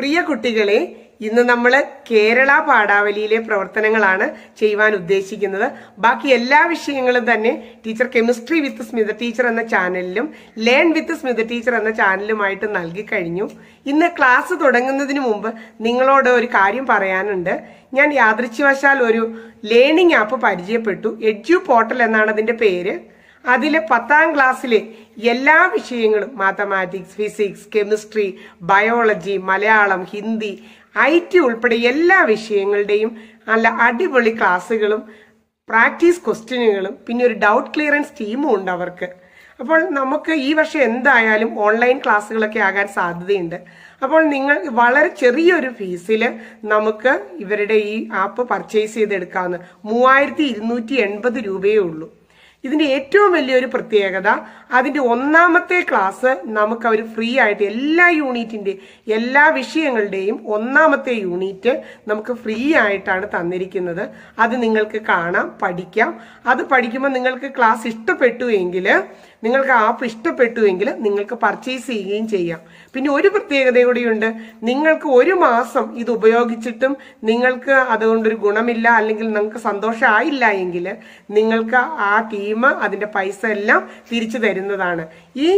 പ്രിയ കുട്ടികളെ ഇന്ന് നമ്മൾ കേരള പാഠാവലിയിലെ പ്രവർത്തനങ്ങളാണ് ചെയ്യുവാൻ ഉദ്ദേശിക്കുന്നത് ബാക്കി എല്ലാ വിഷയങ്ങളും തന്നെ teacher chemistry with Smitha teacher എന്ന ചാനലിലും ലേൺ വിത്ത് സ്മിത ടീച്ചർ എന്ന ചാനലുമായിട്ട് നൽകി കഴിഞ്ഞു ഇന്ന് ക്ലാസ് തുടങ്ങുന്നതിന് മുമ്പ് നിങ്ങളോട് ഒരു കാര്യം പറയാനുണ്ട് ഞാൻ യാദൃച്ഛവശാൽ ഒരു ലേണിംഗ് ആപ്പ് പരിചയപ്പെട്ടു എഡ്യു പോർട്ടൽ എന്നാണ് അതിന്റെ പേര് അതിലെ പത്താം ക്ലാസ്സിലെ എല്ലാ വിഷയങ്ങളും mathematics physics chemistry biology Malayalam Hindi I T ഉൾപ്പെടെ എല്ലാ വിഷയങ്ങളുടെയും നല്ല അടിപൊളി ക്ലാസ്സുകളും പ്രാക്ടീസ് ക്വസ്റ്റ്യനുകളും പിന്നെ ഒരു ഡൗട്ട് ക്ലിയറൻസ് ടീമും ഉണ്ട് അവർക്ക് അപ്പോൾ നമുക്ക് ഈ വർഷം എന്തായാലും ഓൺലൈൻ ക്ലാസ്സുകളൊക്കെ ആകാൻ സാധ്യതയുണ്ട് അപ്പോൾ നിങ്ങൾ വളരെ ചെറിയൊരു ഫീസിൽ നമുക്ക് ഇവരുടെ ഈ ആപ്പ് പർച്ചേസ് ചെയ്തെടുക്കാമെന്ന് മൂവായിരത്തി ഇരുന്നൂറ്റി എൺപത് രൂപയേ ഉള്ളൂ ഇതിന്റെ ഏറ്റവും വലിയൊരു പ്രത്യേകത അതിൻ്റെ ഒന്നാമത്തെ ക്ലാസ് നമുക്ക് അവർ ഫ്രീ ആയിട്ട് എല്ലാ യൂണിറ്റിൻ്റെ എല്ലാ വിഷയങ്ങളുടെയും ഒന്നാമത്തെ യൂണിറ്റ് നമുക്ക് ഫ്രീ ആയിട്ടാണ് തന്നിരിക്കുന്നത് അത് നിങ്ങൾക്ക് കാണാം പഠിക്കാം അത് പഠിക്കുമ്പോൾ നിങ്ങൾക്ക് ക്ലാസ് ഇഷ്ടപ്പെട്ടു എങ്കിൽ നിങ്ങൾക്ക് ആപ്പ് ഇഷ്ടപ്പെട്ടുവെങ്കിൽ നിങ്ങൾക്ക് പർച്ചേസ് ചെയ്യുകയും ചെയ്യാം പിന്നെ ഒരു പ്രത്യേകത കൂടിയുണ്ട് നിങ്ങൾക്ക് ഒരു മാസം ഇത് ഉപയോഗിച്ചിട്ടും നിങ്ങൾക്ക് അതുകൊണ്ടൊരു ഗുണമില്ല അല്ലെങ്കിൽ നിങ്ങൾക്ക് സന്തോഷമായില്ല എങ്കിൽ നിങ്ങൾക്ക് ആ ടീം അതിന്റെ പൈസ എല്ലാം തിരിച്ചു തരുന്നതാണ് ഈ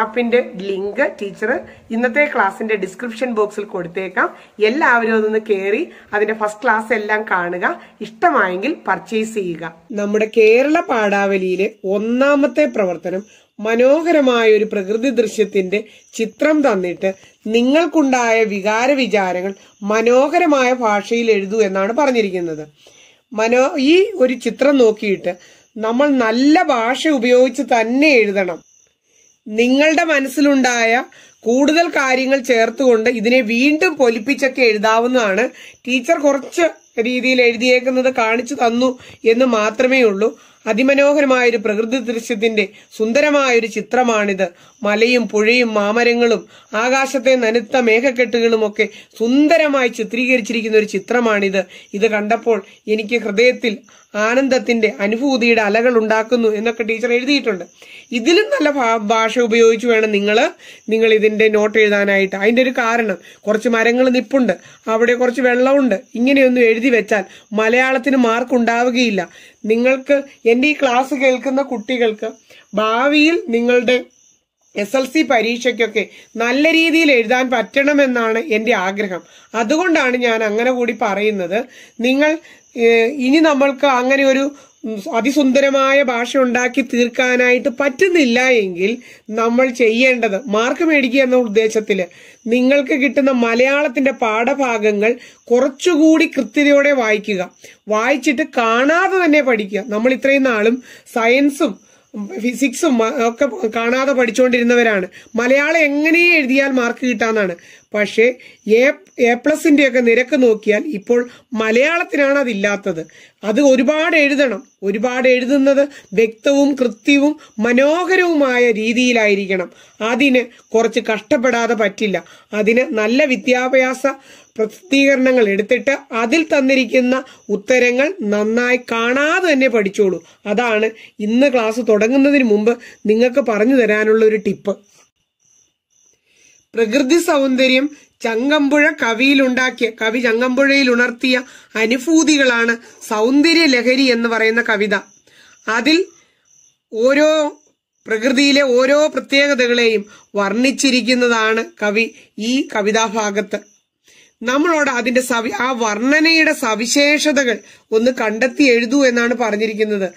ആപ്പിന്റെ ലിങ്ക് ടീച്ചർ ഇന്നത്തെ ക്ലാസ്സിന്റെ ഡിസ്ക്രിപ്ഷൻ ബോക്സിൽ കൊടുത്തേക്കാം എല്ലാവരും അതൊന്ന് കയറി അതിന്റെ ഫസ്റ്റ് ക്ലാസ് എല്ലാം കാണുക ഇഷ്ടമായെങ്കിൽ പർച്ചേസ് ചെയ്യുക നമ്മുടെ കേരള പാടാവലിയിലെ ഒന്നാമത്തെ പ്രവർത്തനം മനോഹരമായ ഒരു പ്രകൃതി ദൃശ്യത്തിന്റെ ചിത്രം തന്നിട്ട് നിങ്ങൾക്കുണ്ടായ വികാര വിചാരങ്ങൾ മനോഹരമായ ഭാഷയിൽ എഴുതൂ എന്നാണ് പറഞ്ഞിരിക്കുന്നത് മനോ ഈ ഒരു ചിത്രം നോക്കിയിട്ട് നമ്മൾ നല്ല ഭാഷ ഉപയോഗിച്ച് തന്നെ എഴുതണം നിങ്ങളുടെ മനസ്സിലുണ്ടായ കൂടുതൽ കാര്യങ്ങൾ ചേർത്തുകൊണ്ട് ഇതിനെ വീണ്ടും പൊലിപ്പിച്ചൊക്കെ എഴുതാവുന്നതാണ് ടീച്ചർ കുറച്ച് രീതിയിൽ എഴുതിയേക്കുന്നത് കാണിച്ചു തന്നു എന്ന് മാത്രമേ ഉള്ളൂ അതിമനോഹരമായൊരു പ്രകൃതി ദൃശ്യത്തിന്റെ സുന്ദരമായൊരു ചിത്രമാണിത് മലയും പുഴയും മാമരങ്ങളും ആകാശത്തെ നനുത്ത മേഘക്കെട്ടുകളും ഒക്കെ സുന്ദരമായി ചിത്രീകരിച്ചിരിക്കുന്ന ഒരു ചിത്രമാണിത് ഇത് കണ്ടപ്പോൾ എനിക്ക് ഹൃദയത്തിൽ ആനന്ദത്തിന്റെ അനുഭൂതിയുടെ അലകൾ ഉണ്ടാക്കുന്നു എന്നൊക്കെ ടീച്ചർ എഴുതിയിട്ടുണ്ട് ഇതിലും നല്ല ഭാഷ ഉപയോഗിച്ചു വേണം നിങ്ങൾ നിങ്ങൾ ഇതിന്റെ എൻ്റെ നോട്ട് എഴുതാനായിട്ട് അതിൻ്റെ ഒരു കാരണം കുറച്ച് മരങ്ങൾ നിപ്പുണ്ട് അവിടെ കുറച്ച് വെള്ളമുണ്ട് ഇങ്ങനെയൊന്നും എഴുതി വെച്ചാൽ മലയാളത്തിന് മാർക്ക് ഉണ്ടാവുകയില്ല നിങ്ങൾക്ക് എൻ്റെ ഈ ക്ലാസ് കേൾക്കുന്ന കുട്ടികൾക്ക് ഭാവിയിൽ നിങ്ങളുടെ എസ് എൽ സി പരീക്ഷയ്ക്കൊക്കെ നല്ല രീതിയിൽ എഴുതാൻ പറ്റണമെന്നാണ് എൻ്റെ ആഗ്രഹം അതുകൊണ്ടാണ് ഞാൻ അങ്ങനെ കൂടി പറയുന്നത് നിങ്ങൾ ഇനി നമ്മൾക്ക് അങ്ങനെ ഒരു അതിസുന്ദരമായ ഭാഷ ഉണ്ടാക്കി തീർക്കാനായിട്ട് പറ്റുന്നില്ല എങ്കിൽ നമ്മൾ ചെയ്യേണ്ടത് മാർക്ക് മേടിക്കുക എന്ന ഉദ്ദേശത്തിൽ നിങ്ങൾക്ക് കിട്ടുന്ന മലയാളത്തിന്റെ പാഠഭാഗങ്ങൾ കുറച്ചുകൂടി കൃത്യതയോടെ വായിക്കുക വായിച്ചിട്ട് കാണാതെ തന്നെ പഠിക്കുക നമ്മൾ ഇത്രയും നാളും സയൻസും ഫിസിക്സും ഒക്കെ കാണാതെ പഠിച്ചുകൊണ്ടിരുന്നവരാണ് മലയാളം എങ്ങനെ എഴുതിയാൽ മാർക്ക് കിട്ടാന്നാണ് പക്ഷേ എ എ പ്ലസിൻ്റെയൊക്കെ നിരക്ക് നോക്കിയാൽ ഇപ്പോൾ മലയാളത്തിനാണ് അതില്ലാത്തത് അത് ഒരുപാട് എഴുതണം ഒരുപാട് എഴുതുന്നത് വ്യക്തവും കൃത്യവും മനോഹരവുമായ രീതിയിലായിരിക്കണം അതിന് കുറച്ച് കഷ്ടപ്പെടാതെ പറ്റില്ല അതിന് നല്ല വിദ്യാഭ്യാസ പ്രസിദ്ധീകരണങ്ങൾ എടുത്തിട്ട് അതിൽ തന്നിരിക്കുന്ന ഉത്തരങ്ങൾ നന്നായി കാണാതെ തന്നെ പഠിച്ചോളൂ അതാണ് ഇന്ന് ക്ലാസ് തുടങ്ങുന്നതിന് മുമ്പ് നിങ്ങൾക്ക് പറഞ്ഞു തരാനുള്ള ഒരു ടിപ്പ് പ്രകൃതി സൗന്ദര്യം ചങ്ങമ്പുഴ കവിയിലുണ്ടാക്കിയ കവി ചങ്ങമ്പുഴയിൽ ഉണർത്തിയ അനുഭൂതികളാണ് സൗന്ദര്യ ലഹരി എന്ന് പറയുന്ന കവിത അതിൽ ഓരോ പ്രകൃതിയിലെ ഓരോ പ്രത്യേകതകളെയും വർണ്ണിച്ചിരിക്കുന്നതാണ് കവി ഈ കവിതാഭാഗത്ത് നമ്മളോട് അതിന്റെ സവി ആ വർണ്ണനയുടെ സവിശേഷതകൾ ഒന്ന് കണ്ടെത്തി എഴുതൂ എന്നാണ് പറഞ്ഞിരിക്കുന്നത്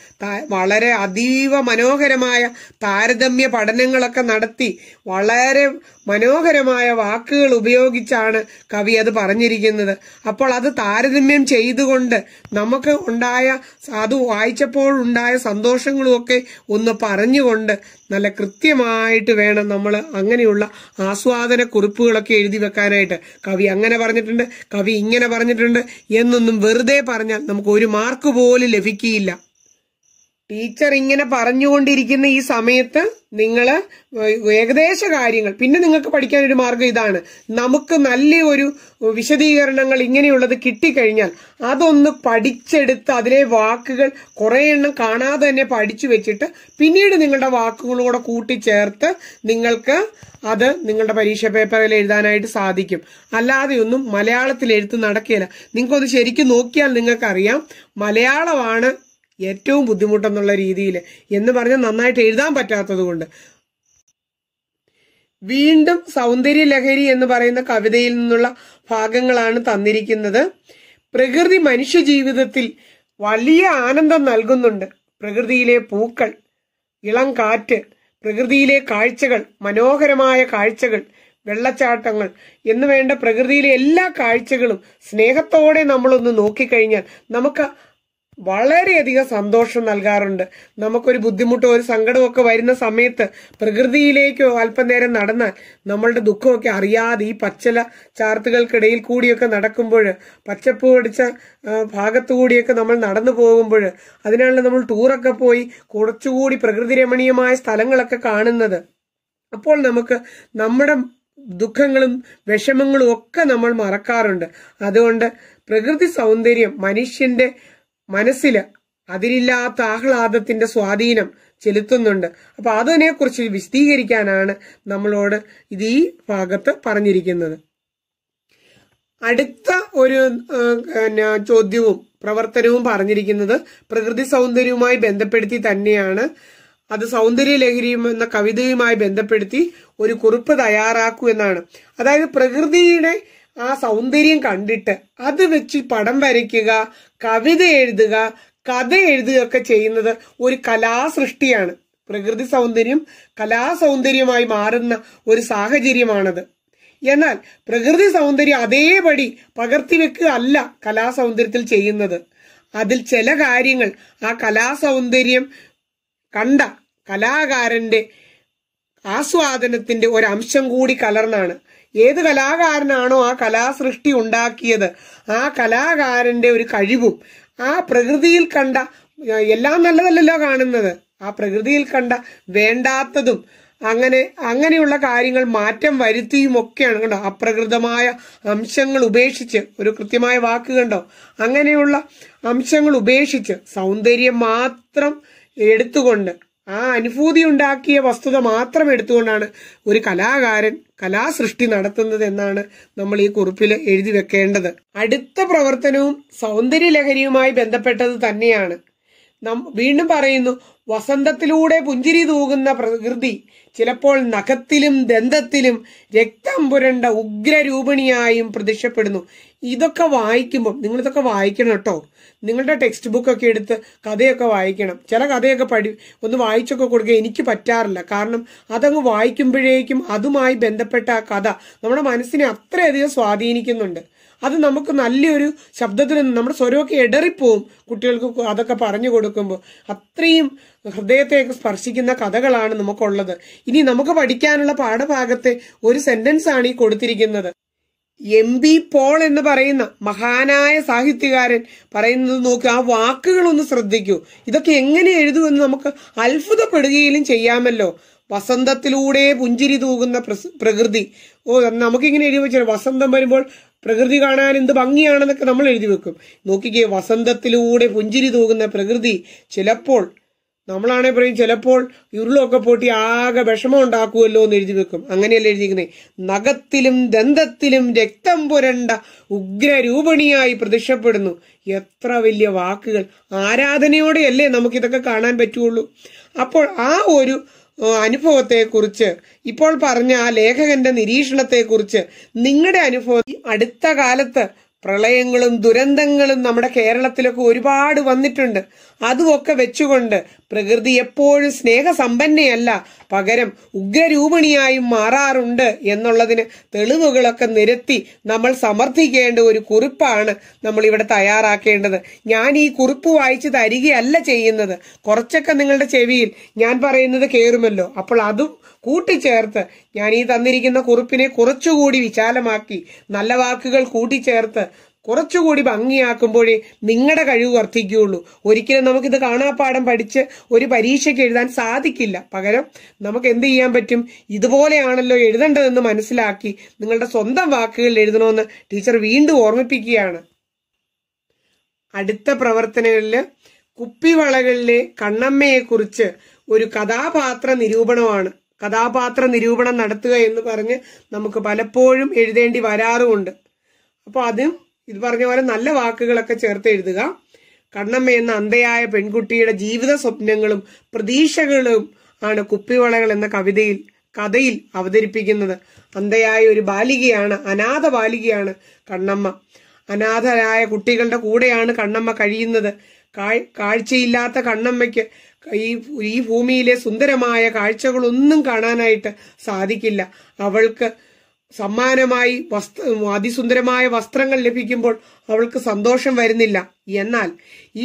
വളരെ അതീവ മനോഹരമായ താരതമ്യ പഠനങ്ങളൊക്കെ നടത്തി വളരെ മനോഹരമായ വാക്കുകൾ ഉപയോഗിച്ചാണ് കവി അത് പറഞ്ഞിരിക്കുന്നത് അപ്പോൾ അത് താരതമ്യം ചെയ്തുകൊണ്ട് നമുക്ക് ഉണ്ടായ അത് വായിച്ചപ്പോൾ ഉണ്ടായ സന്തോഷങ്ങളുമൊക്കെ ഒന്ന് പറഞ്ഞുകൊണ്ട് നല്ല കൃത്യമായിട്ട് വേണം നമ്മൾ അങ്ങനെയുള്ള ആസ്വാദന കുറിപ്പുകളൊക്കെ എഴുതി വെക്കാനായിട്ട് കവി അങ്ങനെ പറഞ്ഞിട്ടുണ്ട് കവി ഇങ്ങനെ പറഞ്ഞിട്ടുണ്ട് എന്നൊന്നും വെറുതെ പറഞ്ഞാൽ നമുക്ക് നമുക്ക് ഒരു മാർക്ക് പോലും ലഭിക്കുകയില്ല ടീച്ചർ ഇങ്ങനെ പറഞ്ഞുകൊണ്ടിരിക്കുന്ന ഈ സമയത്ത് നിങ്ങൾ ഏകദേശ കാര്യങ്ങൾ പിന്നെ നിങ്ങൾക്ക് പഠിക്കാൻ ഒരു മാർഗം ഇതാണ് നമുക്ക് നല്ല ഒരു വിശദീകരണങ്ങൾ ഇങ്ങനെയുള്ളത് കിട്ടിക്കഴിഞ്ഞാൽ അതൊന്ന് പഠിച്ചെടുത്ത് അതിലെ വാക്കുകൾ കുറേ എണ്ണം കാണാതെ തന്നെ പഠിച്ചു വെച്ചിട്ട് പിന്നീട് നിങ്ങളുടെ വാക്കുകളോടെ കൂട്ടിച്ചേർത്ത് നിങ്ങൾക്ക് അത് നിങ്ങളുടെ പരീക്ഷ പേപ്പറിൽ എഴുതാനായിട്ട് സാധിക്കും അല്ലാതെ ഒന്നും മലയാളത്തിൽ എഴുത്ത് നടക്കില്ല നിങ്ങൾക്കൊന്ന് ശരിക്കും നോക്കിയാൽ നിങ്ങൾക്കറിയാം മലയാളമാണ് ഏറ്റവും ബുദ്ധിമുട്ടെന്നുള്ള രീതിയിൽ എന്ന് പറഞ്ഞ് നന്നായിട്ട് എഴുതാൻ പറ്റാത്തതുകൊണ്ട് വീണ്ടും സൗന്ദര്യ ലഹരി എന്ന് പറയുന്ന കവിതയിൽ നിന്നുള്ള ഭാഗങ്ങളാണ് തന്നിരിക്കുന്നത് പ്രകൃതി മനുഷ്യ ജീവിതത്തിൽ വലിയ ആനന്ദം നൽകുന്നുണ്ട് പ്രകൃതിയിലെ പൂക്കൾ ഇളം കാറ്റ് പ്രകൃതിയിലെ കാഴ്ചകൾ മനോഹരമായ കാഴ്ചകൾ വെള്ളച്ചാട്ടങ്ങൾ എന്ന് വേണ്ട പ്രകൃതിയിലെ എല്ലാ കാഴ്ചകളും സ്നേഹത്തോടെ നമ്മളൊന്ന് നോക്കിക്കഴിഞ്ഞാൽ നമുക്ക് വളരെയധികം സന്തോഷം നൽകാറുണ്ട് നമുക്കൊരു ബുദ്ധിമുട്ടോ ഒരു സങ്കടമൊക്കെ വരുന്ന സമയത്ത് പ്രകൃതിയിലേക്കോ അല്പനേരം നടന്നാൽ നമ്മളുടെ ദുഃഖമൊക്കെ അറിയാതെ ഈ പച്ചല ചാർത്തുകൾക്കിടയിൽ കൂടിയൊക്കെ നടക്കുമ്പോൾ പച്ചപ്പ് പിടിച്ച ഭാഗത്തു കൂടിയൊക്കെ നമ്മൾ നടന്നു പോകുമ്പോൾ അതിനാണല്ലോ നമ്മൾ ടൂറൊക്കെ പോയി കുറച്ചുകൂടി പ്രകൃതി രമണീയമായ സ്ഥലങ്ങളൊക്കെ കാണുന്നത് അപ്പോൾ നമുക്ക് നമ്മുടെ ദുഃഖങ്ങളും വിഷമങ്ങളും ഒക്കെ നമ്മൾ മറക്കാറുണ്ട് അതുകൊണ്ട് പ്രകൃതി സൗന്ദര്യം മനുഷ്യന്റെ മനസ്സില് അതിരില്ലാത്ത ആഹ്ലാദത്തിന്റെ സ്വാധീനം ചെലുത്തുന്നുണ്ട് അപ്പൊ അതിനെക്കുറിച്ച് വിശദീകരിക്കാനാണ് നമ്മളോട് ഇത് ഈ ഭാഗത്ത് പറഞ്ഞിരിക്കുന്നത് അടുത്ത ഒരു ചോദ്യവും പ്രവർത്തനവും പറഞ്ഞിരിക്കുന്നത് പ്രകൃതി സൗന്ദര്യവുമായി ബന്ധപ്പെടുത്തി തന്നെയാണ് അത് ലഹരിയും എന്ന കവിതയുമായി ബന്ധപ്പെടുത്തി ഒരു കുറിപ്പ് തയ്യാറാക്കൂ എന്നാണ് അതായത് പ്രകൃതിയുടെ ആ സൗന്ദര്യം കണ്ടിട്ട് അത് വെച്ച് പടം വരയ്ക്കുക കവിത എഴുതുക കഥ എഴുതുകയൊക്കെ ചെയ്യുന്നത് ഒരു കലാസൃഷ്ടിയാണ് പ്രകൃതി സൗന്ദര്യം കലാസൗന്ദര്യമായി മാറുന്ന ഒരു സാഹചര്യമാണത് എന്നാൽ പ്രകൃതി സൗന്ദര്യം അതേപടി പകർത്തി വെക്കുക അല്ല കലാസൗന്ദര്യത്തിൽ ചെയ്യുന്നത് അതിൽ ചില കാര്യങ്ങൾ ആ കലാസൗന്ദര്യം കണ്ട കലാകാരന്റെ ആസ്വാദനത്തിന്റെ ഒരംശം കൂടി കലർന്നാണ് ഏത് കലാകാരനാണോ ആ കലാസൃഷ്ടി ഉണ്ടാക്കിയത് ആ കലാകാരന്റെ ഒരു കഴിവും ആ പ്രകൃതിയിൽ കണ്ട എല്ലാം നല്ലതല്ലല്ലോ കാണുന്നത് ആ പ്രകൃതിയിൽ കണ്ട വേണ്ടാത്തതും അങ്ങനെ അങ്ങനെയുള്ള കാര്യങ്ങൾ മാറ്റം വരുത്തിയും ഒക്കെയാണ് കണ്ടോ അപ്രകൃതമായ അംശങ്ങൾ ഉപേക്ഷിച്ച് ഒരു കൃത്യമായ വാക്ക് കണ്ടോ അങ്ങനെയുള്ള അംശങ്ങൾ ഉപേക്ഷിച്ച് സൗന്ദര്യം മാത്രം എടുത്തുകൊണ്ട് ആ അനുഭൂതി ഉണ്ടാക്കിയ വസ്തുത മാത്രം എടുത്തുകൊണ്ടാണ് ഒരു കലാകാരൻ കലാസൃഷ്ടി നടത്തുന്നത് എന്നാണ് നമ്മൾ ഈ കുറിപ്പിൽ എഴുതി വെക്കേണ്ടത് അടുത്ത പ്രവർത്തനവും സൗന്ദര്യലഹരിയുമായി ബന്ധപ്പെട്ടത് തന്നെയാണ് വീണ്ടും പറയുന്നു വസന്തത്തിലൂടെ പുഞ്ചിരി തൂകുന്ന പ്രകൃതി ചിലപ്പോൾ നഖത്തിലും ദന്തത്തിലും രക്തം പുരണ്ട ഉഗ്രരൂപിണിയായും പ്രത്യക്ഷപ്പെടുന്നു ഇതൊക്കെ വായിക്കുമ്പോൾ നിങ്ങളിതൊക്കെ വായിക്കണം കേട്ടോ നിങ്ങളുടെ ടെക്സ്റ്റ് ബുക്കൊക്കെ എടുത്ത് കഥയൊക്കെ വായിക്കണം ചില കഥയൊക്കെ പഠി ഒന്ന് വായിച്ചൊക്കെ കൊടുക്കുക എനിക്ക് പറ്റാറില്ല കാരണം അതങ്ങ് വായിക്കുമ്പോഴേക്കും അതുമായി ബന്ധപ്പെട്ട ആ കഥ നമ്മുടെ മനസ്സിനെ അത്രയധികം സ്വാധീനിക്കുന്നുണ്ട് അത് നമുക്ക് നല്ലൊരു ശബ്ദത്തിൽ നമ്മുടെ സ്വരമൊക്കെ ഇടറിപ്പോവും കുട്ടികൾക്ക് അതൊക്കെ പറഞ്ഞു കൊടുക്കുമ്പോൾ അത്രയും ഹൃദയത്തെയൊക്കെ സ്പർശിക്കുന്ന കഥകളാണ് നമുക്കുള്ളത് ഇനി നമുക്ക് പഠിക്കാനുള്ള പാഠഭാഗത്തെ ഒരു സെന്റൻസ് ആണ് ഈ കൊടുത്തിരിക്കുന്നത് എം ബി പോൾ എന്ന് പറയുന്ന മഹാനായ സാഹിത്യകാരൻ പറയുന്നത് നോക്കി ആ വാക്കുകളൊന്ന് ശ്രദ്ധിക്കൂ ഇതൊക്കെ എങ്ങനെ എഴുതുമെന്ന് നമുക്ക് അത്ഭുതപ്പെടുകയിലും ചെയ്യാമല്ലോ വസന്തത്തിലൂടെ പുഞ്ചിരി തൂകുന്ന പ്രകൃതി ഓ നമുക്കിങ്ങനെ എഴുതി വെച്ചാൽ വസന്തം വരുമ്പോൾ പ്രകൃതി കാണാൻ എന്ത് ഭംഗിയാണെന്നൊക്കെ നമ്മൾ എഴുതി വെക്കും നോക്കിക്കേ വസന്തത്തിലൂടെ പുഞ്ചിരി തൂകുന്ന പ്രകൃതി ചിലപ്പോൾ നമ്മളാണെ പറയും ചിലപ്പോൾ ഉരുളൊക്കെ പൊട്ടി ആകെ വിഷമം ഉണ്ടാക്കുമല്ലോ എന്ന് എഴുതി വെക്കും അങ്ങനെയല്ല എഴുതിയിരിക്കുന്നത് നഖത്തിലും ദന്തത്തിലും രക്തം പുരണ്ട ഉഗ്രരൂപണിയായി പ്രത്യക്ഷപ്പെടുന്നു എത്ര വലിയ വാക്കുകൾ ആരാധനയോടെയല്ലേ നമുക്കിതൊക്കെ കാണാൻ പറ്റുള്ളൂ അപ്പോൾ ആ ഒരു അനുഭവത്തെക്കുറിച്ച് ഇപ്പോൾ പറഞ്ഞ ആ ലേഖകന്റെ നിരീക്ഷണത്തെക്കുറിച്ച് നിങ്ങളുടെ അനുഭവം അടുത്ത കാലത്ത് പ്രളയങ്ങളും ദുരന്തങ്ങളും നമ്മുടെ കേരളത്തിലൊക്കെ ഒരുപാട് വന്നിട്ടുണ്ട് അതുമൊക്കെ വെച്ചുകൊണ്ട് പ്രകൃതി എപ്പോഴും സ്നേഹസമ്പന്നയല്ല പകരം ഉഗ്രരൂപിണിയായും മാറാറുണ്ട് എന്നുള്ളതിന് തെളിവുകളൊക്കെ നിരത്തി നമ്മൾ സമർത്ഥിക്കേണ്ട ഒരു കുറിപ്പാണ് നമ്മൾ ഇവിടെ തയ്യാറാക്കേണ്ടത് ഞാൻ ഈ കുറിപ്പ് വായിച്ച് തരികയല്ല ചെയ്യുന്നത് കുറച്ചൊക്കെ നിങ്ങളുടെ ചെവിയിൽ ഞാൻ പറയുന്നത് കേറുമല്ലോ അപ്പോൾ അതും കൂട്ടിച്ചേർത്ത് ഞാൻ ഈ തന്നിരിക്കുന്ന കുറിപ്പിനെ കുറച്ചുകൂടി വിശാലമാക്കി നല്ല വാക്കുകൾ കൂട്ടിച്ചേർത്ത് കുറച്ചുകൂടി ഭംഗിയാക്കുമ്പോഴേ നിങ്ങളുടെ കഴിവ് വർദ്ധിക്കുകയുള്ളൂ ഒരിക്കലും നമുക്കിത് കാണാപ്പാടം പഠിച്ച് ഒരു പരീക്ഷയ്ക്ക് എഴുതാൻ സാധിക്കില്ല പകരം നമുക്ക് എന്ത് ചെയ്യാൻ പറ്റും ഇതുപോലെയാണല്ലോ എഴുതേണ്ടതെന്ന് മനസ്സിലാക്കി നിങ്ങളുടെ സ്വന്തം വാക്കുകളിൽ എഴുതണമെന്ന് ടീച്ചർ വീണ്ടും ഓർമ്മിപ്പിക്കുകയാണ് അടുത്ത പ്രവർത്തനങ്ങളിൽ കുപ്പിവളകളിലെ കണ്ണമ്മയെക്കുറിച്ച് ഒരു കഥാപാത്ര നിരൂപണമാണ് കഥാപാത്ര നിരൂപണം നടത്തുക എന്ന് പറഞ്ഞ് നമുക്ക് പലപ്പോഴും എഴുതേണ്ടി വരാറുമുണ്ട് അപ്പോൾ അതും ഇത് പറഞ്ഞ പോലെ നല്ല വാക്കുകളൊക്കെ ചേർത്ത് എഴുതുക കണ്ണമ്മ എന്ന അന്ധയായ പെൺകുട്ടിയുടെ ജീവിത സ്വപ്നങ്ങളും പ്രതീക്ഷകളും ആണ് കുപ്പിവളകൾ എന്ന കവിതയിൽ കഥയിൽ അവതരിപ്പിക്കുന്നത് അന്ധയായ ഒരു ബാലികയാണ് അനാഥ ബാലികയാണ് കണ്ണമ്മ അനാഥരായ കുട്ടികളുടെ കൂടെയാണ് കണ്ണമ്മ കഴിയുന്നത് കാഴ്ചയില്ലാത്ത കണ്ണമ്മയ്ക്ക് ഈ ഈ ഭൂമിയിലെ സുന്ദരമായ കാഴ്ചകളൊന്നും കാണാനായിട്ട് സാധിക്കില്ല അവൾക്ക് സമ്മാനമായി വസ്ത്ര അതിസുന്ദരമായ വസ്ത്രങ്ങൾ ലഭിക്കുമ്പോൾ അവൾക്ക് സന്തോഷം വരുന്നില്ല എന്നാൽ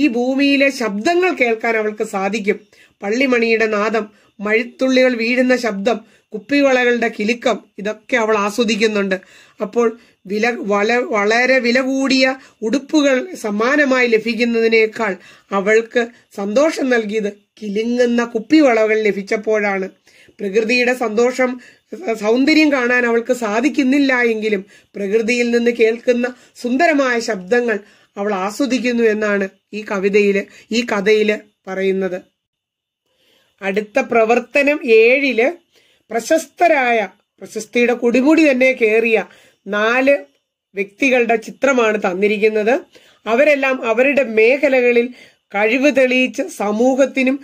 ഈ ഭൂമിയിലെ ശബ്ദങ്ങൾ കേൾക്കാൻ അവൾക്ക് സാധിക്കും പള്ളിമണിയുടെ നാദം മഴത്തുള്ളികൾ വീഴുന്ന ശബ്ദം കുപ്പിവളകളുടെ കിലുക്കം ഇതൊക്കെ അവൾ ആസ്വദിക്കുന്നുണ്ട് അപ്പോൾ വില വള വളരെ വില കൂടിയ ഉടുപ്പുകൾ സമ്മാനമായി ലഭിക്കുന്നതിനേക്കാൾ അവൾക്ക് സന്തോഷം നൽകിയത് കിലിങ്ങുന്ന കുപ്പിവളകൾ ലഭിച്ചപ്പോഴാണ് പ്രകൃതിയുടെ സന്തോഷം സൗന്ദര്യം കാണാൻ അവൾക്ക് സാധിക്കുന്നില്ല എങ്കിലും പ്രകൃതിയിൽ നിന്ന് കേൾക്കുന്ന സുന്ദരമായ ശബ്ദങ്ങൾ അവൾ ആസ്വദിക്കുന്നു എന്നാണ് ഈ കവിതയില് ഈ കഥയില് പറയുന്നത് അടുത്ത പ്രവർത്തനം ഏഴില് പ്രശസ്തരായ പ്രശസ്തിയുടെ കുടിമുടി തന്നെ കേറിയ നാല് വ്യക്തികളുടെ ചിത്രമാണ് തന്നിരിക്കുന്നത് അവരെല്ലാം അവരുടെ മേഖലകളിൽ കഴിവ് തെളിയിച്ച് സമൂഹത്തിനും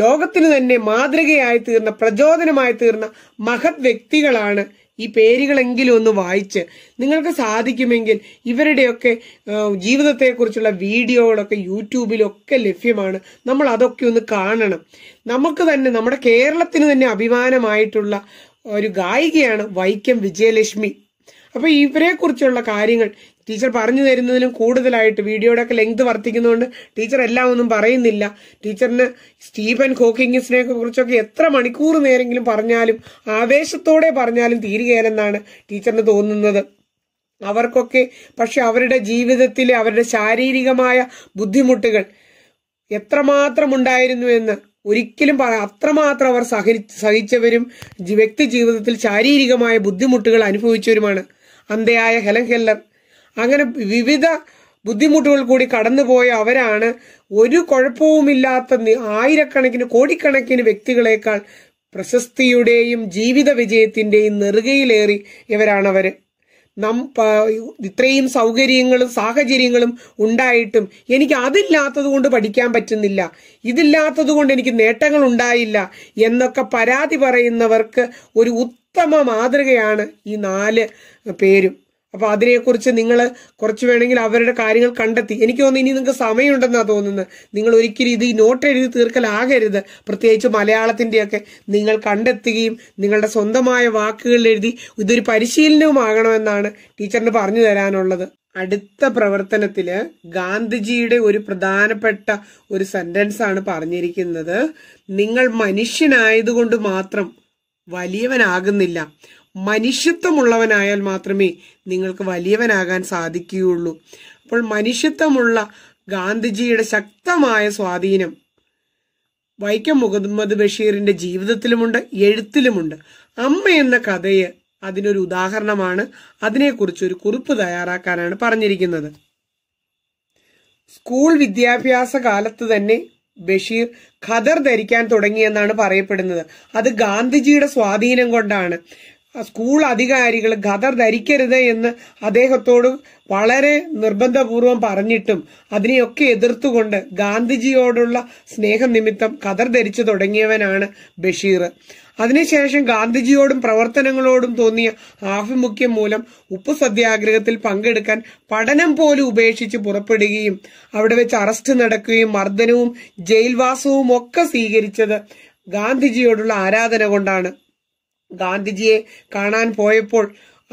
ലോകത്തിന് തന്നെ മാതൃകയായി തീർന്ന പ്രചോദനമായി തീർന്ന മഹത് വ്യക്തികളാണ് ഈ പേരുകളെങ്കിലും ഒന്ന് വായിച്ച് നിങ്ങൾക്ക് സാധിക്കുമെങ്കിൽ ഇവരുടെയൊക്കെ ജീവിതത്തെക്കുറിച്ചുള്ള വീഡിയോകളൊക്കെ യൂട്യൂബിലൊക്കെ ലഭ്യമാണ് നമ്മൾ അതൊക്കെ ഒന്ന് കാണണം നമുക്ക് തന്നെ നമ്മുടെ കേരളത്തിന് തന്നെ അഭിമാനമായിട്ടുള്ള ഒരു ഗായികയാണ് വൈക്കം വിജയലക്ഷ്മി അപ്പോൾ ഇവരെക്കുറിച്ചുള്ള കാര്യങ്ങൾ ടീച്ചർ പറഞ്ഞു തരുന്നതിനും കൂടുതലായിട്ട് വീഡിയോയുടെ ഒക്കെ ലെങ്ത് വർദ്ധിക്കുന്നതുകൊണ്ട് ടീച്ചർ എല്ലാം ഒന്നും പറയുന്നില്ല ടീച്ചറിന് സ്റ്റീഫൻ ഹോക്കിങ്സിനെ കുറിച്ചൊക്കെ എത്ര മണിക്കൂർ നേരെങ്കിലും പറഞ്ഞാലും ആവേശത്തോടെ പറഞ്ഞാലും തീരുകയില്ലെന്നാണ് ടീച്ചറിന് തോന്നുന്നത് അവർക്കൊക്കെ പക്ഷെ അവരുടെ ജീവിതത്തിലെ അവരുടെ ശാരീരികമായ ബുദ്ധിമുട്ടുകൾ എത്രമാത്രം ഉണ്ടായിരുന്നു എന്ന് ഒരിക്കലും പറ അത്രമാത്രം അവർ സഹി സഹിച്ചവരും വ്യക്തി ജീവിതത്തിൽ ശാരീരികമായ ബുദ്ധിമുട്ടുകൾ അനുഭവിച്ചവരുമാണ് അന്തയായ ഹെലൻ ഹെല്ലർ അങ്ങനെ വിവിധ ബുദ്ധിമുട്ടുകൾ കൂടി കടന്നുപോയ അവരാണ് ഒരു കുഴപ്പവുമില്ലാത്ത ആയിരക്കണക്കിന് കോടിക്കണക്കിന് വ്യക്തികളെക്കാൾ പ്രശസ്തിയുടെയും ജീവിത വിജയത്തിന്റെയും നെറുകയിലേറി ഇവരാണവര് നം ഇത്രയും സൗകര്യങ്ങളും സാഹചര്യങ്ങളും ഉണ്ടായിട്ടും എനിക്ക് അതില്ലാത്തത് കൊണ്ട് പഠിക്കാൻ പറ്റുന്നില്ല ഇതില്ലാത്തത് കൊണ്ട് എനിക്ക് നേട്ടങ്ങൾ ഉണ്ടായില്ല എന്നൊക്കെ പരാതി പറയുന്നവർക്ക് ഒരു ഉത്തമ മാതൃകയാണ് ഈ നാല് പേരും അപ്പൊ അതിനെക്കുറിച്ച് നിങ്ങൾ കുറച്ച് വേണമെങ്കിൽ അവരുടെ കാര്യങ്ങൾ കണ്ടെത്തി എനിക്ക് തോന്നുന്നു ഇനി നിങ്ങൾക്ക് സമയമുണ്ടെന്നാണ് തോന്നുന്നത് നിങ്ങൾ ഒരിക്കലും ഇത് നോട്ട് എഴുതി തീർക്കലാകരുത് പ്രത്യേകിച്ച് മലയാളത്തിൻ്റെയൊക്കെ നിങ്ങൾ കണ്ടെത്തുകയും നിങ്ങളുടെ സ്വന്തമായ വാക്കുകളിൽ എഴുതി ഇതൊരു പരിശീലനവുമാകണമെന്നാണ് ടീച്ചറിന് പറഞ്ഞു തരാനുള്ളത് അടുത്ത പ്രവർത്തനത്തില് ഗാന്ധിജിയുടെ ഒരു പ്രധാനപ്പെട്ട ഒരു സെന്റൻസ് ആണ് പറഞ്ഞിരിക്കുന്നത് നിങ്ങൾ മനുഷ്യനായതുകൊണ്ട് മാത്രം വലിയവനാകുന്നില്ല മനുഷ്യത്വമുള്ളവനായാൽ മാത്രമേ നിങ്ങൾക്ക് വലിയവനാകാൻ സാധിക്കുകയുള്ളൂ അപ്പോൾ മനുഷ്യത്വമുള്ള ഗാന്ധിജിയുടെ ശക്തമായ സ്വാധീനം വൈക്കം മുഹമ്മദ് ബഷീറിന്റെ ജീവിതത്തിലുമുണ്ട് എഴുത്തിലുമുണ്ട് അമ്മ എന്ന കഥയെ അതിനൊരു ഉദാഹരണമാണ് അതിനെക്കുറിച്ച് ഒരു കുറിപ്പ് തയ്യാറാക്കാനാണ് പറഞ്ഞിരിക്കുന്നത് സ്കൂൾ വിദ്യാഭ്യാസ കാലത്ത് തന്നെ ബഷീർ ഖദർ ധരിക്കാൻ തുടങ്ങിയെന്നാണ് പറയപ്പെടുന്നത് അത് ഗാന്ധിജിയുടെ സ്വാധീനം കൊണ്ടാണ് സ്കൂൾ അധികാരികൾ ഖദർ ധരിക്കരുത് എന്ന് അദ്ദേഹത്തോട് വളരെ നിർബന്ധപൂർവം പറഞ്ഞിട്ടും അതിനെയൊക്കെ എതിർത്തുകൊണ്ട് ഗാന്ധിജിയോടുള്ള സ്നേഹം നിമിത്തം ഖദർ ധരിച്ചു തുടങ്ങിയവനാണ് ബഷീർ അതിനുശേഷം ഗാന്ധിജിയോടും പ്രവർത്തനങ്ങളോടും തോന്നിയ ആഭിമുഖ്യം മൂലം ഉപ്പു സത്യാഗ്രഹത്തിൽ പങ്കെടുക്കാൻ പഠനം പോലും ഉപേക്ഷിച്ച് പുറപ്പെടുകയും അവിടെ വെച്ച് അറസ്റ്റ് നടക്കുകയും മർദ്ദനവും ജയിൽവാസവും ഒക്കെ സ്വീകരിച്ചത് ഗാന്ധിജിയോടുള്ള ആരാധന കൊണ്ടാണ് ഗാന്ധിജിയെ കാണാൻ പോയപ്പോൾ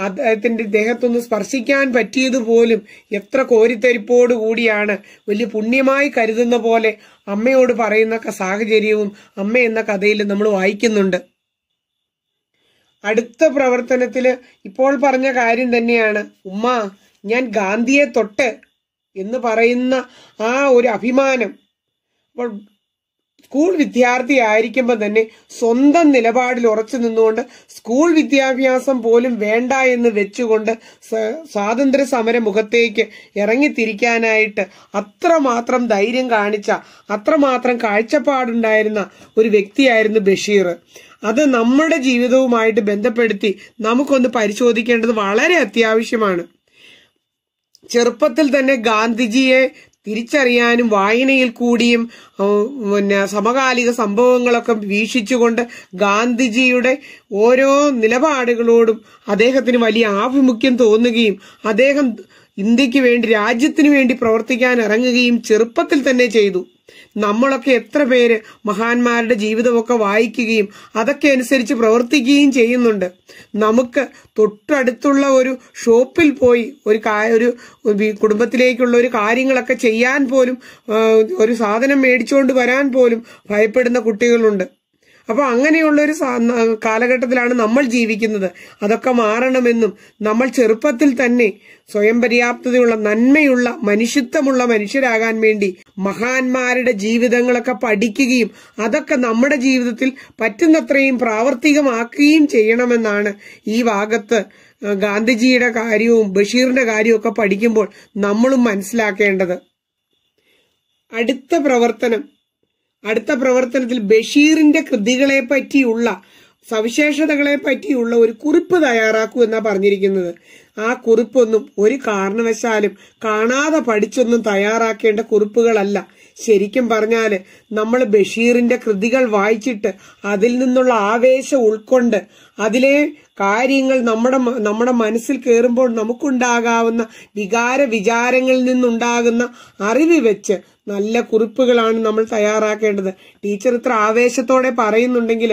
അദ്ദേഹത്തിന്റെ ദേഹത്തൊന്ന് സ്പർശിക്കാൻ പറ്റിയതുപോലും എത്ര കോരിത്തരിപ്പോട് കൂടിയാണ് വലിയ പുണ്യമായി കരുതുന്ന പോലെ അമ്മയോട് പറയുന്ന സാഹചര്യവും അമ്മ എന്ന കഥയിൽ നമ്മൾ വായിക്കുന്നുണ്ട് അടുത്ത പ്രവർത്തനത്തില് ഇപ്പോൾ പറഞ്ഞ കാര്യം തന്നെയാണ് ഉമ്മ ഞാൻ ഗാന്ധിയെ തൊട്ട് എന്ന് പറയുന്ന ആ ഒരു അഭിമാനം അപ്പോൾ സ്കൂൾ വിദ്യാർത്ഥി ആയിരിക്കുമ്പോൾ തന്നെ സ്വന്തം നിലപാടിൽ ഉറച്ചു നിന്നുകൊണ്ട് സ്കൂൾ വിദ്യാഭ്യാസം പോലും വേണ്ട എന്ന് വെച്ചുകൊണ്ട് സ്വാതന്ത്ര്യ സമര മുഖത്തേക്ക് ഇറങ്ങിത്തിരിക്കാനായിട്ട് അത്രമാത്രം ധൈര്യം കാണിച്ച അത്രമാത്രം കാഴ്ചപ്പാടുണ്ടായിരുന്ന ഒരു വ്യക്തിയായിരുന്നു ബഷീർ അത് നമ്മുടെ ജീവിതവുമായിട്ട് ബന്ധപ്പെടുത്തി നമുക്കൊന്ന് പരിശോധിക്കേണ്ടത് വളരെ അത്യാവശ്യമാണ് ചെറുപ്പത്തിൽ തന്നെ ഗാന്ധിജിയെ തിരിച്ചറിയാനും വായനയിൽ കൂടിയും പിന്നെ സമകാലിക സംഭവങ്ങളൊക്കെ വീക്ഷിച്ചുകൊണ്ട് ഗാന്ധിജിയുടെ ഓരോ നിലപാടുകളോടും അദ്ദേഹത്തിന് വലിയ ആഭിമുഖ്യം തോന്നുകയും അദ്ദേഹം ഇന്ത്യക്ക് വേണ്ടി രാജ്യത്തിന് വേണ്ടി പ്രവർത്തിക്കാൻ ഇറങ്ങുകയും ചെറുപ്പത്തിൽ തന്നെ ചെയ്തു നമ്മളൊക്കെ എത്ര പേര് മഹാന്മാരുടെ ജീവിതമൊക്കെ വായിക്കുകയും അതൊക്കെ അനുസരിച്ച് പ്രവർത്തിക്കുകയും ചെയ്യുന്നുണ്ട് നമുക്ക് തൊട്ടടുത്തുള്ള ഒരു ഷോപ്പിൽ പോയി ഒരു ഒരു കുടുംബത്തിലേക്കുള്ള ഒരു കാര്യങ്ങളൊക്കെ ചെയ്യാൻ പോലും ഒരു സാധനം മേടിച്ചുകൊണ്ട് വരാൻ പോലും ഭയപ്പെടുന്ന കുട്ടികളുണ്ട് അപ്പോൾ ഒരു കാലഘട്ടത്തിലാണ് നമ്മൾ ജീവിക്കുന്നത് അതൊക്കെ മാറണമെന്നും നമ്മൾ ചെറുപ്പത്തിൽ തന്നെ സ്വയം പര്യാപ്തതയുള്ള നന്മയുള്ള മനുഷ്യത്വമുള്ള മനുഷ്യരാകാൻ വേണ്ടി മഹാന്മാരുടെ ജീവിതങ്ങളൊക്കെ പഠിക്കുകയും അതൊക്കെ നമ്മുടെ ജീവിതത്തിൽ പറ്റുന്നത്രയും പ്രാവർത്തികമാക്കുകയും ചെയ്യണമെന്നാണ് ഈ ഭാഗത്ത് ഗാന്ധിജിയുടെ കാര്യവും ബഷീറിന്റെ കാര്യവും ഒക്കെ പഠിക്കുമ്പോൾ നമ്മളും മനസ്സിലാക്കേണ്ടത് അടുത്ത പ്രവർത്തനം അടുത്ത പ്രവർത്തനത്തിൽ ബഷീറിന്റെ കൃതികളെ പറ്റിയുള്ള സവിശേഷതകളെ പറ്റിയുള്ള ഒരു കുറിപ്പ് തയ്യാറാക്കൂ എന്നാ പറഞ്ഞിരിക്കുന്നത് ആ കുറിപ്പൊന്നും ഒരു കാരണവശാലും കാണാതെ പഠിച്ചൊന്നും തയ്യാറാക്കേണ്ട കുറിപ്പുകളല്ല ശരിക്കും പറഞ്ഞാൽ നമ്മൾ ബഷീറിന്റെ കൃതികൾ വായിച്ചിട്ട് അതിൽ നിന്നുള്ള ആവേശം ഉൾക്കൊണ്ട് അതിലെ കാര്യങ്ങൾ നമ്മുടെ നമ്മുടെ മനസ്സിൽ കയറുമ്പോൾ നമുക്കുണ്ടാകാവുന്ന വികാര വിചാരങ്ങളിൽ നിന്നുണ്ടാകുന്ന അറിവ് വെച്ച് നല്ല കുറിപ്പുകളാണ് നമ്മൾ തയ്യാറാക്കേണ്ടത് ടീച്ചർ ഇത്ര ആവേശത്തോടെ പറയുന്നുണ്ടെങ്കിൽ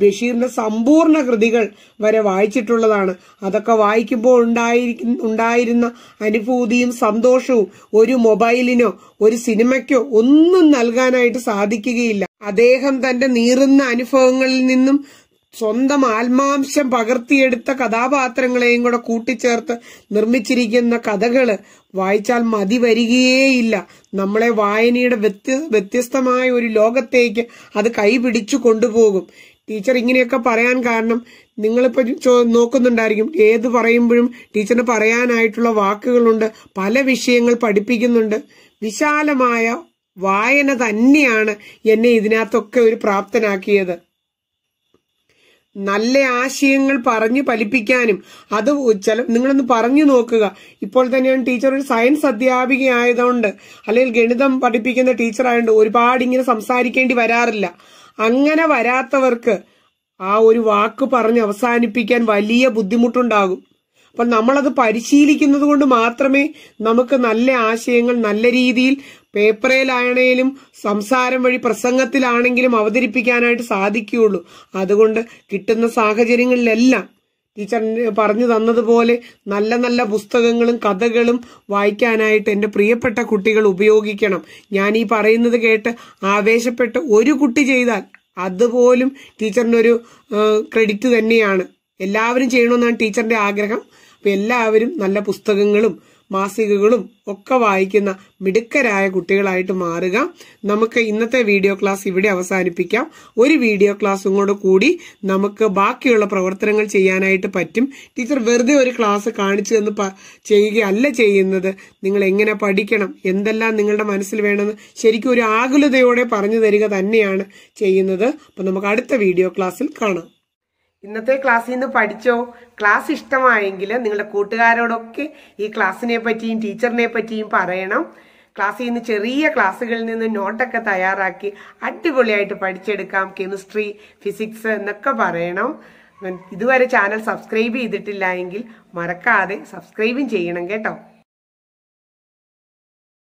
ബഷീറിന്റെ സമ്പൂർണ്ണ കൃതികൾ വരെ വായിച്ചിട്ടുള്ളതാണ് അതൊക്കെ വായിക്കുമ്പോൾ ഉണ്ടായിരിക്കുന്ന ഉണ്ടായിരുന്ന അനുഭൂതിയും സന്തോഷവും ഒരു മൊബൈലിനോ ഒരു സിനിമയ്ക്കോ ഒന്നും നൽകാനായിട്ട് സാധിക്കുകയില്ല അദ്ദേഹം തന്റെ നീറുന്ന അനുഭവങ്ങളിൽ നിന്നും സ്വന്തം ആത്മാംശം പകർത്തിയെടുത്ത കഥാപാത്രങ്ങളെയും കൂടെ കൂട്ടിച്ചേർത്ത് നിർമ്മിച്ചിരിക്കുന്ന കഥകള് വായിച്ചാൽ മതി വരികയേയില്ല നമ്മളെ വായനയുടെ വ്യത്യ വ്യത്യസ്തമായ ഒരു ലോകത്തേക്ക് അത് കൈപിടിച്ചു കൊണ്ടുപോകും ടീച്ചർ ഇങ്ങനെയൊക്കെ പറയാൻ കാരണം നിങ്ങളിപ്പോ നോക്കുന്നുണ്ടായിരിക്കും ഏത് പറയുമ്പോഴും ടീച്ചറിന് പറയാനായിട്ടുള്ള വാക്കുകളുണ്ട് പല വിഷയങ്ങൾ പഠിപ്പിക്കുന്നുണ്ട് വിശാലമായ വായന തന്നെയാണ് എന്നെ ഇതിനകത്തൊക്കെ ഒരു പ്രാപ്തനാക്കിയത് നല്ല ആശയങ്ങൾ പറഞ്ഞു ഫലിപ്പിക്കാനും അത് ചില നിങ്ങളൊന്ന് പറഞ്ഞു നോക്കുക ഇപ്പോൾ തന്നെയാണ് ടീച്ചർ ഒരു സയൻസ് അധ്യാപിക ആയതുകൊണ്ട് അല്ലെങ്കിൽ ഗണിതം പഠിപ്പിക്കുന്ന ടീച്ചർ ആയതുകൊണ്ട് ഒരുപാട് ഇങ്ങനെ സംസാരിക്കേണ്ടി വരാറില്ല അങ്ങനെ വരാത്തവർക്ക് ആ ഒരു വാക്ക് പറഞ്ഞ് അവസാനിപ്പിക്കാൻ വലിയ ബുദ്ധിമുട്ടുണ്ടാകും അപ്പൊ നമ്മളത് പരിശീലിക്കുന്നത് കൊണ്ട് മാത്രമേ നമുക്ക് നല്ല ആശയങ്ങൾ നല്ല രീതിയിൽ പേപ്പറേലായണേലും സംസാരം വഴി പ്രസംഗത്തിലാണെങ്കിലും അവതരിപ്പിക്കാനായിട്ട് സാധിക്കുകയുള്ളൂ അതുകൊണ്ട് കിട്ടുന്ന സാഹചര്യങ്ങളിലെല്ലാം ടീച്ചർ പറഞ്ഞു തന്നതുപോലെ നല്ല നല്ല പുസ്തകങ്ങളും കഥകളും വായിക്കാനായിട്ട് എൻ്റെ പ്രിയപ്പെട്ട കുട്ടികൾ ഉപയോഗിക്കണം ഞാൻ ഈ പറയുന്നത് കേട്ട് ആവേശപ്പെട്ട് ഒരു കുട്ടി ചെയ്താൽ അതുപോലും ടീച്ചറിനൊരു ക്രെഡിറ്റ് തന്നെയാണ് എല്ലാവരും ചെയ്യണമെന്നാണ് ടീച്ചറിൻ്റെ ആഗ്രഹം അപ്പം എല്ലാവരും നല്ല പുസ്തകങ്ങളും മാസികകളും ഒക്കെ വായിക്കുന്ന മിടുക്കരായ കുട്ടികളായിട്ട് മാറുക നമുക്ക് ഇന്നത്തെ വീഡിയോ ക്ലാസ് ഇവിടെ അവസാനിപ്പിക്കാം ഒരു വീഡിയോ ക്ലാസ്സും കൂടെ കൂടി നമുക്ക് ബാക്കിയുള്ള പ്രവർത്തനങ്ങൾ ചെയ്യാനായിട്ട് പറ്റും ടീച്ചർ വെറുതെ ഒരു ക്ലാസ് കാണിച്ചു തന്ന് ചെയ്യുകയല്ല ചെയ്യുന്നത് നിങ്ങൾ എങ്ങനെ പഠിക്കണം എന്തെല്ലാം നിങ്ങളുടെ മനസ്സിൽ വേണമെന്ന് ശരിക്കും ഒരു ആകുലതയോടെ പറഞ്ഞു തരിക തന്നെയാണ് ചെയ്യുന്നത് അപ്പം നമുക്ക് അടുത്ത വീഡിയോ ക്ലാസ്സിൽ കാണാം ഇന്നത്തെ ക്ലാസ്സിൽ നിന്ന് പഠിച്ചോ ക്ലാസ് ഇഷ്ടമായെങ്കിൽ നിങ്ങളുടെ കൂട്ടുകാരോടൊക്കെ ഈ ക്ലാസ്സിനെ പറ്റിയും ടീച്ചറിനെ പറ്റിയും പറയണം ക്ലാസ്സിൽ നിന്ന് ചെറിയ ക്ലാസ്സുകളിൽ നിന്ന് നോട്ടൊക്കെ തയ്യാറാക്കി അടിപൊളിയായിട്ട് പഠിച്ചെടുക്കാം കെമിസ്ട്രി ഫിസിക്സ് എന്നൊക്കെ പറയണം ഇതുവരെ ചാനൽ സബ്സ്ക്രൈബ് ചെയ്തിട്ടില്ല എങ്കിൽ മറക്കാതെ സബ്സ്ക്രൈബും ചെയ്യണം കേട്ടോ